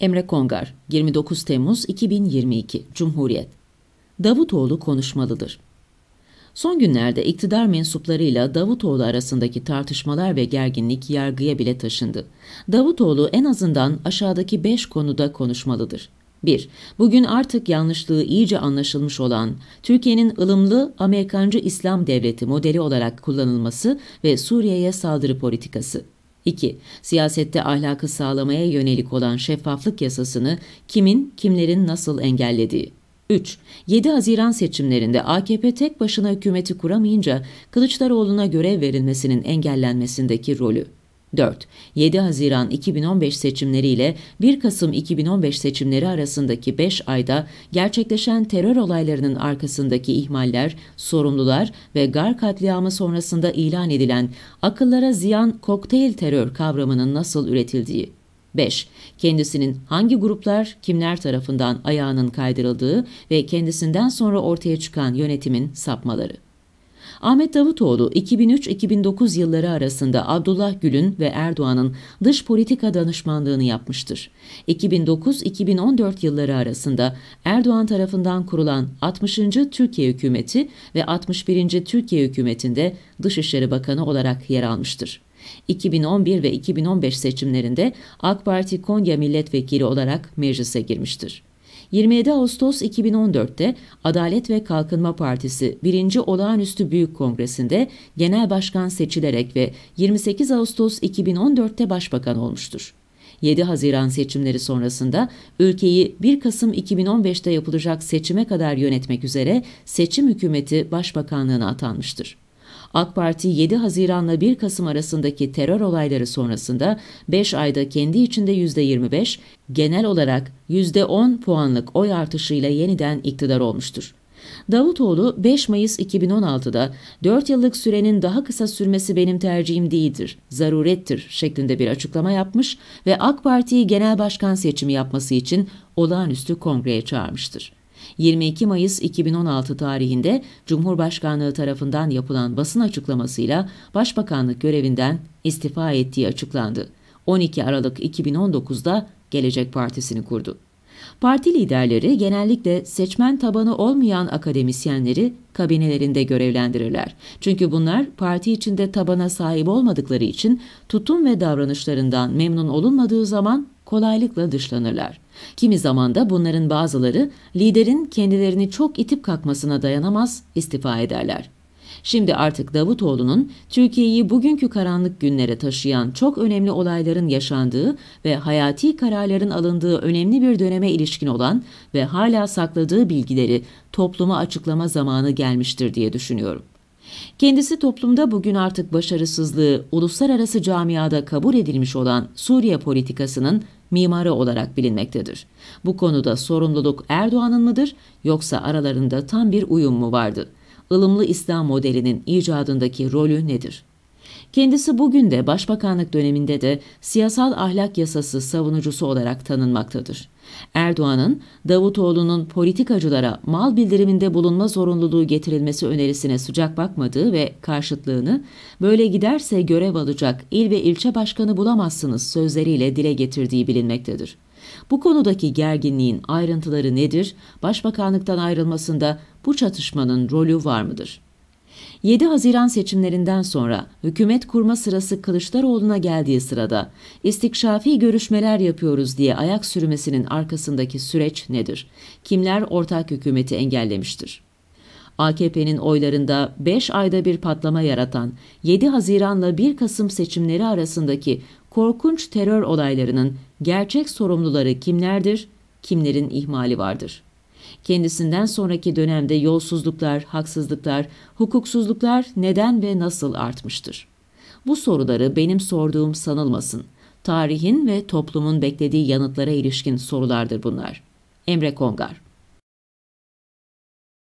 Emre Kongar, 29 Temmuz 2022, Cumhuriyet. Davutoğlu konuşmalıdır. Son günlerde iktidar mensuplarıyla Davutoğlu arasındaki tartışmalar ve gerginlik yargıya bile taşındı. Davutoğlu en azından aşağıdaki 5 konuda konuşmalıdır. 1. Bugün artık yanlışlığı iyice anlaşılmış olan Türkiye'nin ılımlı Amerikancı İslam devleti modeli olarak kullanılması ve Suriye'ye saldırı politikası. 2. Siyasette ahlakı sağlamaya yönelik olan şeffaflık yasasını kimin, kimlerin nasıl engellediği. 3. 7 Haziran seçimlerinde AKP tek başına hükümeti kuramayınca Kılıçdaroğlu'na görev verilmesinin engellenmesindeki rolü. 4. 7 Haziran 2015 seçimleri ile 1 Kasım 2015 seçimleri arasındaki 5 ayda gerçekleşen terör olaylarının arkasındaki ihmaller, sorumlular ve gar katliamı sonrasında ilan edilen akıllara ziyan kokteyl terör kavramının nasıl üretildiği. 5. Kendisinin hangi gruplar, kimler tarafından ayağının kaydırıldığı ve kendisinden sonra ortaya çıkan yönetimin sapmaları. Ahmet Davutoğlu 2003-2009 yılları arasında Abdullah Gül'ün ve Erdoğan'ın dış politika danışmanlığını yapmıştır. 2009-2014 yılları arasında Erdoğan tarafından kurulan 60. Türkiye Hükümeti ve 61. Türkiye Hükümeti'nde Dışişleri Bakanı olarak yer almıştır. 2011 ve 2015 seçimlerinde AK Parti Konya Milletvekili olarak meclise girmiştir. 27 Ağustos 2014'te Adalet ve Kalkınma Partisi 1. Olağanüstü Büyük Kongresi'nde genel başkan seçilerek ve 28 Ağustos 2014'te başbakan olmuştur. 7 Haziran seçimleri sonrasında ülkeyi 1 Kasım 2015'te yapılacak seçime kadar yönetmek üzere seçim hükümeti başbakanlığına atanmıştır. AK Parti 7 Haziran'la 1 Kasım arasındaki terör olayları sonrasında 5 ayda kendi içinde %25, genel olarak %10 puanlık oy artışıyla yeniden iktidar olmuştur. Davutoğlu 5 Mayıs 2016'da 4 yıllık sürenin daha kısa sürmesi benim tercihim değildir, zarurettir şeklinde bir açıklama yapmış ve AK Parti'yi genel başkan seçimi yapması için olağanüstü kongreye çağırmıştır. 22 Mayıs 2016 tarihinde Cumhurbaşkanlığı tarafından yapılan basın açıklamasıyla başbakanlık görevinden istifa ettiği açıklandı. 12 Aralık 2019'da Gelecek Partisi'ni kurdu. Parti liderleri genellikle seçmen tabanı olmayan akademisyenleri kabinelerinde görevlendirirler. Çünkü bunlar parti içinde tabana sahip olmadıkları için tutum ve davranışlarından memnun olunmadığı zaman kolaylıkla dışlanırlar. Kimi zaman da bunların bazıları liderin kendilerini çok itip kalkmasına dayanamaz, istifa ederler. Şimdi artık Davutoğlu'nun Türkiye'yi bugünkü karanlık günlere taşıyan çok önemli olayların yaşandığı ve hayati kararların alındığı önemli bir döneme ilişkin olan ve hala sakladığı bilgileri topluma açıklama zamanı gelmiştir diye düşünüyorum. Kendisi toplumda bugün artık başarısızlığı uluslararası camiada kabul edilmiş olan Suriye politikasının mimarı olarak bilinmektedir. Bu konuda sorumluluk Erdoğan'ın mıdır yoksa aralarında tam bir uyum mu vardı? ılımlı İslam modelinin icadındaki rolü nedir? Kendisi bugün de başbakanlık döneminde de siyasal ahlak yasası savunucusu olarak tanınmaktadır. Erdoğan'ın Davutoğlu'nun politikacılara mal bildiriminde bulunma zorunluluğu getirilmesi önerisine sıcak bakmadığı ve karşıtlığını böyle giderse görev alacak il ve ilçe başkanı bulamazsınız sözleriyle dile getirdiği bilinmektedir. Bu konudaki gerginliğin ayrıntıları nedir? Başbakanlıktan ayrılmasında bu çatışmanın rolü var mıdır? 7 Haziran seçimlerinden sonra hükümet kurma sırası Kılıçdaroğlu'na geldiği sırada istikşafi görüşmeler yapıyoruz diye ayak sürmesinin arkasındaki süreç nedir? Kimler ortak hükümeti engellemiştir? AKP'nin oylarında 5 ayda bir patlama yaratan 7 Haziran'la 1 Kasım seçimleri arasındaki korkunç terör olaylarının gerçek sorumluları kimlerdir, kimlerin ihmali vardır? Kendisinden sonraki dönemde yolsuzluklar, haksızlıklar, hukuksuzluklar neden ve nasıl artmıştır? Bu soruları benim sorduğum sanılmasın. Tarihin ve toplumun beklediği yanıtlara ilişkin sorulardır bunlar. Emre Kongar